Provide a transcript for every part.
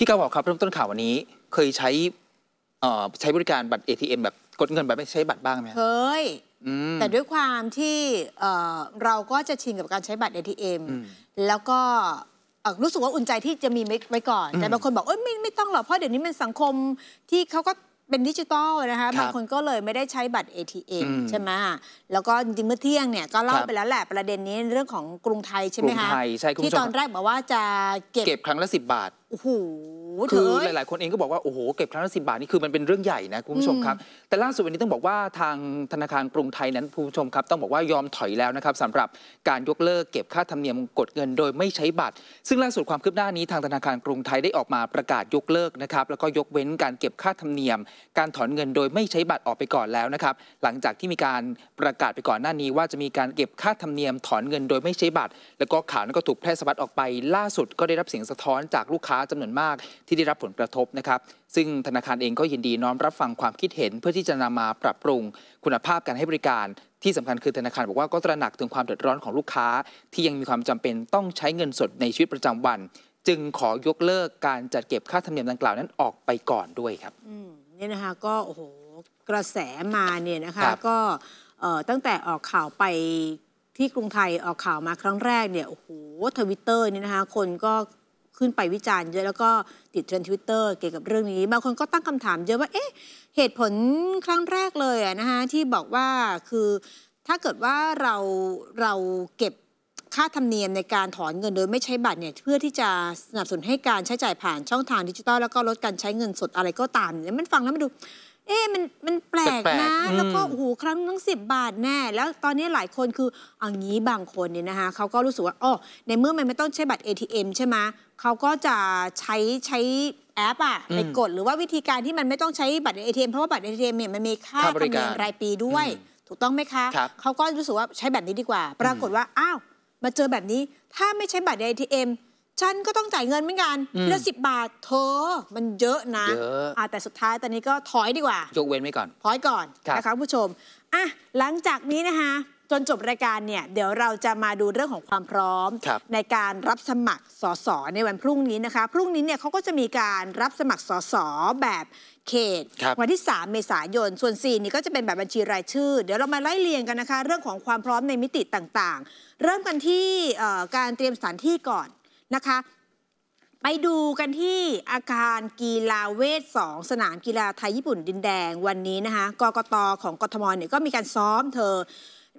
พี่กาวบอกครับเริ่มต้นข่าววันนี้เคยใช้ใช้บริการบัตร ATM แบบกดเงินแบบไม่ใช้บัตรบ้างไหมเคยแต่ด้วยความที่เราก็จะชินกับการใช้บัตร ATM แล้วก็รู้สึกว่าอุ่นใจที่จะมีไว้ก่อน แต่บางคนบอกเอ้ยไม่ไม่ต้องหรอก เพราะเดี๋ยวนี้มันสังคมที่เขาก็เป็นดิจิตอลนะคะ บางคนก็เลยไม่ได้ใช้บัตร ATM ใช่ไหมแล้วก็จริงเมื่อเที่ยงเนี่ยก็เล่าไปแล้วแหละประเด็นนี้เรื่องของกรุงไทยใช่ไหมคะที่ตอนแรกบอกว่าจะเก็บครั้งละ10บาทโอ้โหคือหลาย ๆ คนเองก็บอกว่าโอ้โหเก็บครั้งละสิบาทนี่คือมันเป็นเรื่องใหญ่นะคุณผู้ชมครับ แต่ล่าสุดวันนี้ต้องบอกว่าทางธนาคารกรุงไทยนั้นคุณผู้ชมครับ ต้องบอกว่ายอมถอยแล้วนะครับสำหรับการยกเลิกเก็บค่าธรรมเนียมกดเงินโดยไม่ใช้บัตร ซึ่งล่าสุดความคืบหน้านี้ทางธนาคารกรุงไทยได้ออกมาประกาศยกเลิกนะครับแล้วก็ยกเว้นการเก็บค่าธรรมเนียม การถอนเงินโดยไม่ใช้บัตรออกไปก่อนแล้วนะครับหลังจากที่มีการประกาศไปก่อนหน้านี้ ว่าจะมีการเก็บค่าธรรมเนียมถอนเงินโดยไม่ใช้บัตร แล้วก็ข่าวนั้นก็ถูกแพร่สะบัดออกไปล่าสุดก็ได้รับเสียงสะท้อนจากลูกค้าจำนวนมากที่ได้รับผลกระทบนะครับ ซึ่งธนาคารเองก็ยินดีน้อมรับฟังความคิดเห็นเพื่อที่จะนำมาปรับปรุงคุณภาพการให้บริการ ที่สำคัญคือธนาคารบอกว่าก็ตระหนักถึงความเดือดร้อนของลูกค้าที่ยังมีความจำเป็นต้องใช้เงินสดในชีวิตประจำวัน จึงขอยกเลิกการจัดเก็บค่าธรรมเนียมดังกล่าวนั้นออกไปก่อนด้วยครับนี่นะคะก็โอ้โหกระแสมาเนี่ยนะคะก็ตั้งแต่ออกข่าวไปที่กรุงไทยออกข่าวมาครั้งแรกเนี่ยโอ้โหทวิตเตอร์นี่นะคะคนก็ขึ้นไปวิจารณ์เยอะแล้วก็ติดเทรนด์ทวิตเตอร์เกี่ยวกับเรื่องนี้ บางคนก็ตั้งคำถามเยอะว่า เอ๊ะ เหตุผลครั้งแรกเลยนะคะที่บอกว่าคือถ้าเกิดว่าเราเราเก็บค่าธรรมเนียมในการถอนเงินโดยไม่ใช้บัตรเนี่ย เพื่อที่จะสนับสนุนให้การใช้จ่ายผ่านช่องทางดิจิทัลแล้วก็ลดการใช้เงินสดอะไรก็ตามเนี่ยมันฟังแล้วมันดูเอ๊ะมันมันแปลกนะแล้วก็โอ้โหครั้งนึงสิบบาทแน่ แล้วตอนนี้หลายคนคืออย่างนี้บางคนเนี่ยนะคะเขาก็รู้สึกว่าอ๋อในเมื่อมันไม่ต้องใช้บัตร ATM ใช่ไหมเขาก็จะใช้ใช้แอปอะไปกด หรือว่าวิธีการที่มันไม่ต้องใช้บัตร ATM เพราะว่าบัตร ATM เนี่ยมันมีค่าธรรมเนีรยมรายปีด้วยถูกต้องไหมคะคเขาก็รู้สึกว่าใช้แบบนี้ดีกว่า ปรากฏว่าอ้าวมาเจอแบบนี้ ถ้าไม่ใช้บัตร ATM ฉันก็ต้องจ่ายเงินเหมือนกันละสิบบาทเธอมันเยอะนะเยอะแต่สุดท้ายตอนนี้ก็ถอยดีกว่ายกเว้นไว้ก่อนถอยก่อนนะคะผู้ชมอ่ะหลังจากนี้นะคะจนจบรายการเนี่ยเดี๋ยวเราจะมาดูเรื่องของความพร้อมในการรับสมัครสสในวันพรุ่งนี้นะคะพรุ่งนี้เนี่ยเขาก็จะมีการรับสมัครสสแบบเขต วันที่ 3 เมษายนส่วน4นี่ก็จะเป็นแบบบัญชีรายชื่อ เดี๋ยวเรามาไล่เรียงกันนะคะ เรื่องของความพร้อมในมิติต่างๆ เริ่มกันที่การเตรียมสถานที่ก่อนนะคะ ไปดูกันที่อาคารกีฬาเวท 2 สนามกีฬาไทยญี่ปุ่นดินแดงวันนี้นะคะ กกตของกทมเนี่ยก็มีการซ้อมเธอ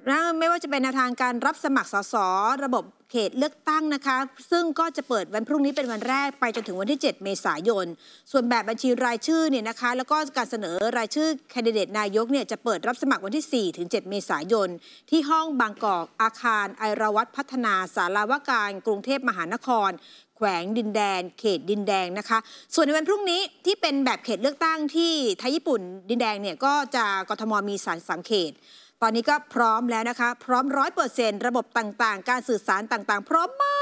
ร่างไม่ว่าจะเป็นแนวทางการรับสมัครสส ระบบเขตเลือกตั้งนะคะซึ่งก็จะเปิดวันพรุ่งนี้เป็นวันแรกไปจนถึงวันที่ 7 เมษายน ส่วนแบบบัญชีรายชื่อเนี่ยนะคะแล้วก็การเสนอรายชื่อแคนดิเดตนายกเนี่ยจะเปิดรับสมัครวันที่4ถึง7เมษายนที่ห้องบางกอกอาคารไอรวัตพัฒนาสาราวการ กรุงเทพมหานคร แขวงดินแดน เขตดินแดงนะคะส่วนในวันพรุ่งนี้ที่เป็นแบบเขตเลือกตั้งที่ไทยญี่ปุ่นดินแดงเนี่ยก็จะกทมมีสารสังเขตตอนนี้ก็พร้อมแล้วนะคะ พร้อมร้อยเปอร์เซ็นต์ระบบต่าง ๆ การสื่อสารต่าง ๆ พร้อมมา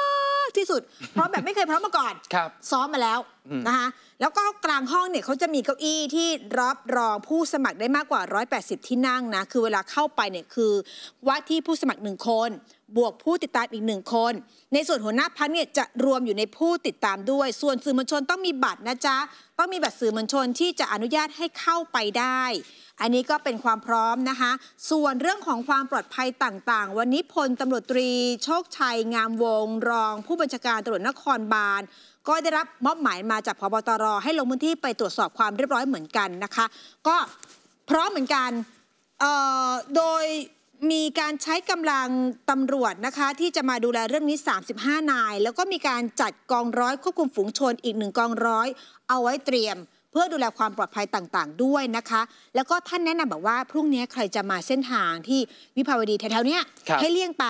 กที่สุด พร้อมแบบไม่เคยพร้อมมาก่อน ครับ ซ้อมมาแล้วนะคะแล้วก็กลางห้องเนี่ยเขาจะมีเก้าอี้ที่รับรองผู้สมัครได้มากกว่า 180 ที่นั่งนะ คือเวลาเข้าไปเนี่ยคือว่าที่ผู้สมัครหนึ่งคนบวกผู้ติดตามอีกหนึ่งคน ในส่วนหัวหน้าพักเนี่ยจะรวมอยู่ในผู้ติดตามด้วย ส่วนสื่อมวลชนต้องมีบัตรนะจ๊ะต้องมีบัตรสื่อมวลชนที่จะอนุญาตให้เข้าไปได้ อันนี้ก็เป็นความพร้อมนะคะส่วนเรื่องของความปลอดภัยต่าง ๆวันนี้พลตำรวจตรีโชคชัย งามวงรอง ผู้บัญชาการตำรวจนครบาลก็ได้รับมอบหมายมาจากพบตรให้ลงพื้นที่ไปตรวจสอบความเรียบร้อยเหมือนกันนะคะก็พร้อมเหมือนกันโดยมีการใช้กำลังตำรวจนะคะที่จะมาดูแลเรื่องนี้ 35 นาย แล้วก็มีการจัดกองร้อยควบคุมฝูงชนอีกหนึ่งกองร้อย เอาไว้เตรียม เพื่อดูแลความปลอดภัยต่างๆด้วยนะคะ แล้วก็ท่านแนะนำบอกว่าพรุ่งนี้ใครจะมาเส้นทางที่วิภาวดีแถวๆนี้ให้เลี่ยงไป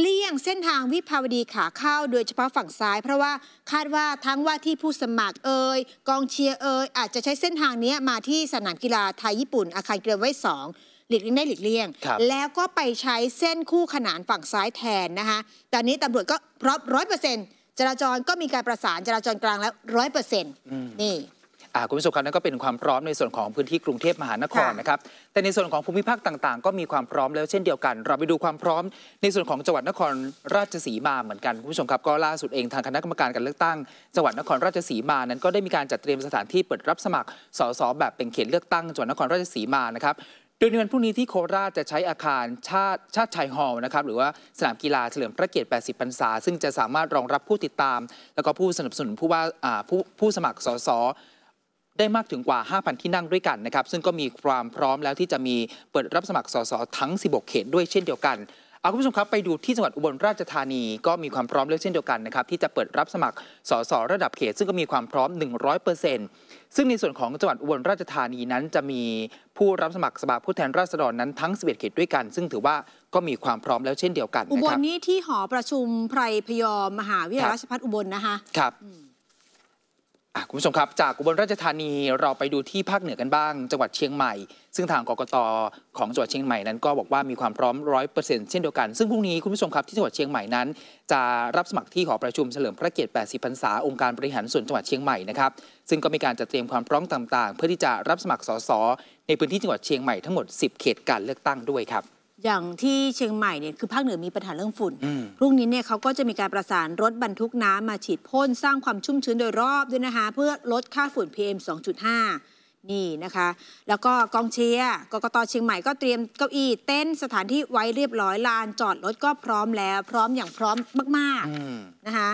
เลี่ยงเส้นทางวิภาวดีขาเข้าโดยเฉพาะฝั่งซ้าย เพราะว่าคาดว่าทั้งว่าที่ผู้สมัครเอ่ยกองเชียร์เอ่ยอาจจะใช้เส้นทางนี้มาที่สนามกีฬาไทยญี่ปุ่น อาคารเกรือไว้สองหลีกเลี่ยงได้หลีกเลี่ยง แล้วก็ไปใช้เส้นคู่ขนานฝั่งซ้ายแทนนะคะตอนนี้ ตำรวจก็พร้อมร้อยเปอร์เซ็นต์จราจรก็มีการประสานจราจรกลางแล้วร้อยเปอร์เซ็นต์นี่คุณผู้ชมครับนั่นก็เป็นความพร้อมในส่วนของพื้นที่กรุงเทพมหานครนะครับแต่ในส่วนของภูมิภาคต่างๆ ก็มีความพร้อมแล้วเช่นเดียวกัน เราไปดูความพร้อมในส่วนของจังหวัดนครราชสีมาเหมือนกันคุณผู้ชมครับก็ล่าสุดเองทางคณะกรรมการการเลือกตั้งจังหวัดนครราชสีมานั้นก็ได้มีการจัดเตรียมสถานที่เปิดรับสมัครสสแบบเป็นเขตเลือกตั้งจังหวัดนครราชสีมานะครับโดยในวันพรุ่งนี้ที่โคราชจะใช้อาคารชาติชาติชายฮอลนะครับหรือว่าสนามกีฬาเฉลิมพระเกียรติ 80พรรษา ซึ่งจะสามารถรองรับผู้ติดตาม แล้วก็ผู้สนับสนุนผู้ว่าผู้ผู้สมัครสสได้มากถึงกว่า 5,000 ที่นั่งด้วยกันนะครับซึ่งก็มีความพร้อมแล้วที่จะมีเปิดรับสมัครสสทั้ง16เขตด้วยเช่นเดียวกันเอาคุณผู้ชมครับไปดูที่จังหวัดอุบลราชธานีก็มีความพร้อมเลือกเช่นเดียวกันนะครับที่จะเปิดรับสมัครสสระดับเขต ซึ่งก็มีความพร้อม 100%ซึ่งในส่วนของจังหวัดอุบลราชธานีนั้นจะมีผู้รับสมัครสภาผู้แทนราษฎรนั้นทั้ง11เขตด้วยกัน ซึ่งถือว่าก็มีความพร้อมแล้วเช่นเดียวกันอุบลนี้ที่หอประชุมไพรพยอมมหาวิทยาลัยราชภัฏอุบลนะคะครับคุณผู้ชมครับจากอุบลราชธานีเราไปดูที่ภาคเหนือกันบ้างจังหวัดเชียงใหม่ ซึ่งทางกกตของจังหวัดเชียงใหม่นั้น ก็บอกว่ามีความพร้อมร้อยเปอร์เซ็นต์เช่นเดียวกัน ซึ่งพรุ่งนี้คุณผู้ชมครับที่จังหวัดเชียงใหม่นั้นจะรับสมัครที่ขอประชุมเฉลิมพระเกียรติ 80 พรรษาองค์การบริหารส่วนจังหวัดเชียงใหม่นะครับซึ่งก็มีการจัดเตรียมความพร้อมต่าง ๆ เพื่อที่จะรับสมัครสสในพื้นที่จังหวัดเชียงใหม่ทั้งหมด 10 เขตการเลือกตั้งด้วยครับอย่างที่เชียงใหม่เนี่ยคือภาคเหนือมีปัญหาเรื่องฝุ่น พรุ่งนี้เนี่ยเขาก็จะมีการประสานรถบรรทุกน้ำมาฉีดพ่นสร้างความชุ่มชื้นโดยรอบด้วยนะคะ เพื่อลดค่าฝุ่น PM 2.5 นี่นะคะ แล้วก็กองเชียร์กกตเชียงใหม่ก็เตรียมเก้าอี้เต้นสถานที่ไว้เรียบร้อยลานจอดรถก็พร้อมแล้วพร้อมอย่างพร้อมมากๆนะคะ